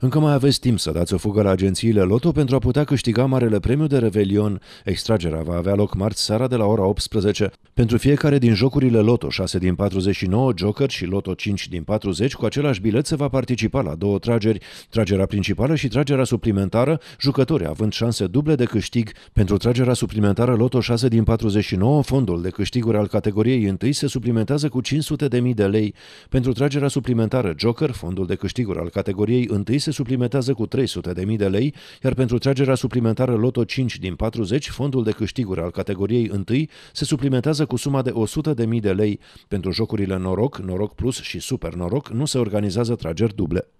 Încă mai aveți timp să dați o fugă la agențiile Loto pentru a putea câștiga Marele Premiu de Revelion. Extragerea va avea loc marți seara de la ora 18. Pentru fiecare din jocurile Loto 6 din 49, Joker și Loto 5 din 40, cu același bilet se va participa la două trageri, tragerea principală și tragerea suplimentară, jucătorii având șanse duble de câștig. Pentru tragerea suplimentară Loto 6 din 49, fondul de câștiguri al categoriei 1 se suplimentează cu 500.000 de lei. Pentru tragerea suplimentară Joker, fondul de câștiguri al categoriei 1 se suplimentează cu 300.000 de lei, iar pentru tragerea suplimentară Loto 5 din 40, fondul de câștiguri al categoriei 1 se suplimentează cu suma de 100.000 de lei. Pentru jocurile Noroc, Noroc Plus și Super Noroc nu se organizează trageri duble.